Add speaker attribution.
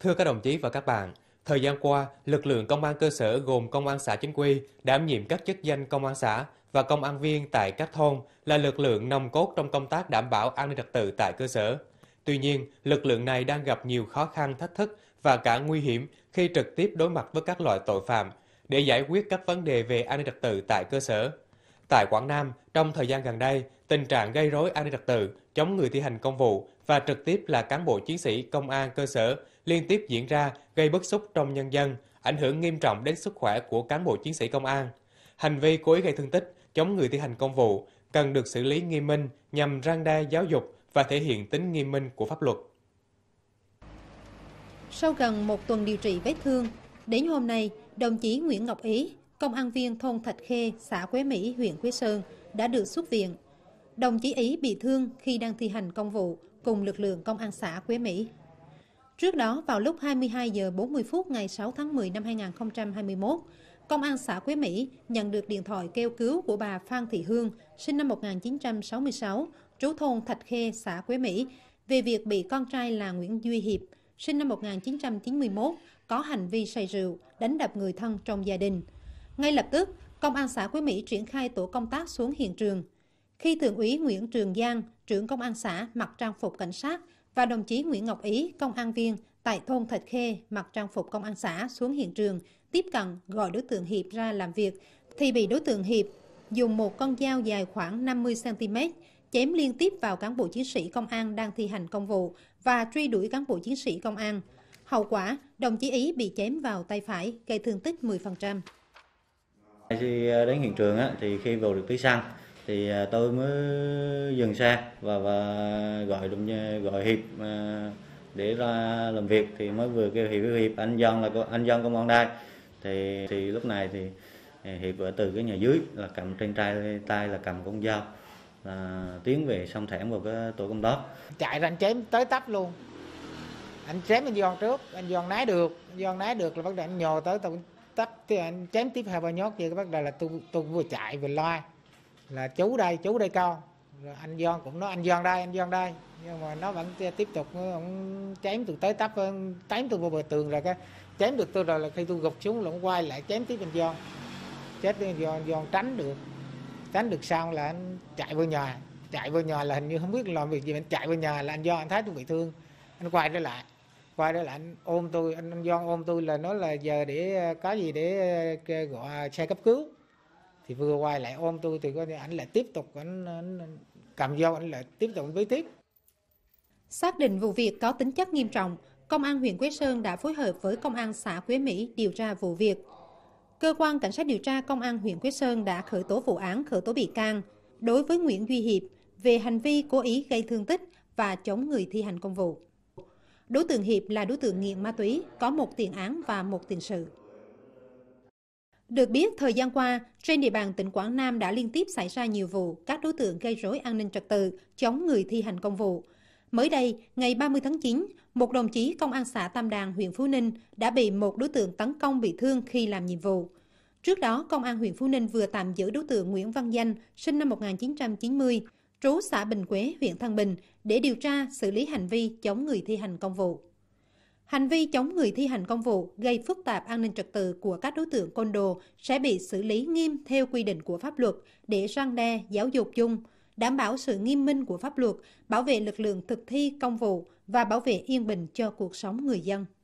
Speaker 1: Thưa các đồng chí và các bạn, thời gian qua, lực lượng công an cơ sở gồm công an xã chính quy, đảm nhiệm các chức danh công an xã và công an viên tại các thôn là lực lượng nòng cốt trong công tác đảm bảo an ninh trật tự tại cơ sở. Tuy nhiên, lực lượng này đang gặp nhiều khó khăn, thách thức và cả nguy hiểm khi trực tiếp đối mặt với các loại tội phạm để giải quyết các vấn đề về an ninh trật tự tại cơ sở. Tại Quảng Nam, trong thời gian gần đây, tình trạng gây rối an ninh trật tự, chống người thi hành công vụ và trực tiếp là cán bộ chiến sĩ công an cơ sở liên tiếp diễn ra gây bức xúc trong nhân dân, ảnh hưởng nghiêm trọng đến sức khỏe của cán bộ chiến sĩ công an. Hành vi cố ý gây thương tích, chống người thi hành công vụ cần được xử lý nghiêm minh nhằm răng đe giáo dục và thể hiện tính nghiêm minh của pháp luật.
Speaker 2: Sau gần một tuần điều trị vết thương, đến hôm nay, đồng chí Nguyễn Ngọc Ý, công an viên thôn Thạch Khê, xã Quế Mỹ, huyện Quế Sơn đã được xuất viện. Đồng chí Ý bị thương khi đang thi hành công vụ cùng lực lượng công an xã Quế Mỹ. Trước đó, vào lúc 22 giờ 40 phút ngày 6 tháng 10 năm 2021, Công an xã Quế Mỹ nhận được điện thoại kêu cứu của bà Phan Thị Hương, sinh năm 1966, trú thôn Thạch Khê, xã Quế Mỹ, về việc bị con trai là Nguyễn Duy Hiệp, sinh năm 1991, có hành vi say rượu, đánh đập người thân trong gia đình – ngay lập tức, Công an xã Quế Mỹ triển khai tổ công tác xuống hiện trường. Khi Thượng úy Nguyễn Trường Giang, trưởng Công an xã mặc trang phục cảnh sát và đồng chí Nguyễn Ngọc Ý, công an viên tại thôn Thạch Khê mặc trang phục công an xã xuống hiện trường, tiếp cận gọi đối tượng Hiệp ra làm việc, thì bị đối tượng Hiệp dùng một con dao dài khoảng 50cm chém liên tiếp vào cán bộ chiến sĩ công an đang thi hành công vụ và truy đuổi cán bộ chiến sĩ công an. Hậu quả, đồng chí Ý bị chém vào tay phải, gây thương tích 10%.
Speaker 3: Khi ờ, đến hiện trường á, thì khi vào được tí xăng thì ờ, tôi mới dừng xe và, và gọi gọi hiệp ờ, để ra làm việc thì mới vừa kêu hiệp hiệp anh Dân là anh Dân công an đây thì thì lúc này thì hiệp ở từ cái nhà dưới là cầm trên tay tay là cầm con dao là tiến về song thẳng vào cái tổ công tác chạy ra anh chém tới tấp luôn anh chém anh Dân trước anh Dân nái được anh Dân nái được là bắt đầu anh nhò tới tổ tắt thì anh chém tiếp hai ba nhót vậy bắt đầu là tôi tôi vừa chạy vừa loa là chú đây chú đây con rồi anh Doan cũng nói anh Doan đây anh Doan đây nhưng mà nó vẫn tiếp tục ông chém từ tới tấp chém tôi vào bờ tường rồi cái chém được tôi rồi là khi tôi gục xuống là ông quay lại chém tiếp anh Doan chết anh Doan Doan tránh được tránh được xong là anh chạy vô nhà chạy vô nhà là hình như không biết làm việc gì anh chạy vô nhà là anh Doan anh thấy tôi bị thương anh quay trở lại quay lại anh ôm tôi anh anh Doan ôm tôi là nói là giờ để có gì để ờ, gọi xe cấp cứu thì vừa quay lại ôm tôi thì coi anh lại tiếp tục anh,
Speaker 2: anh cầm dao anh lại tiếp tục với tiếp xác định vụ việc có tính chất nghiêm trọng công an huyện Quế Sơn đã phối hợp với công an xã Quế Mỹ điều tra vụ việc cơ quan cảnh sát điều tra công an huyện Quế Sơn đã khởi tố vụ án khởi tố bị can đối với Nguyễn Duy Hiệp về hành vi cố ý gây thương tích và chống người thi hành công vụ Đối tượng Hiệp là đối tượng nghiện ma túy, có một tiền án và một tiền sự. Được biết, thời gian qua, trên địa bàn tỉnh Quảng Nam đã liên tiếp xảy ra nhiều vụ các đối tượng gây rối an ninh trật tự, chống người thi hành công vụ. Mới đây, ngày 30 tháng 9, một đồng chí công an xã Tam Đàn, huyện Phú Ninh đã bị một đối tượng tấn công bị thương khi làm nhiệm vụ. Trước đó, công an huyện Phú Ninh vừa tạm giữ đối tượng Nguyễn Văn Danh, sinh năm 1990, trú xã Bình Quế, huyện Thăng Bình để điều tra xử lý hành vi chống người thi hành công vụ. Hành vi chống người thi hành công vụ gây phức tạp an ninh trật tự của các đối tượng côn đồ sẽ bị xử lý nghiêm theo quy định của pháp luật để răng đe giáo dục chung, đảm bảo sự nghiêm minh của pháp luật, bảo vệ lực lượng thực thi công vụ và bảo vệ yên bình cho cuộc sống người dân.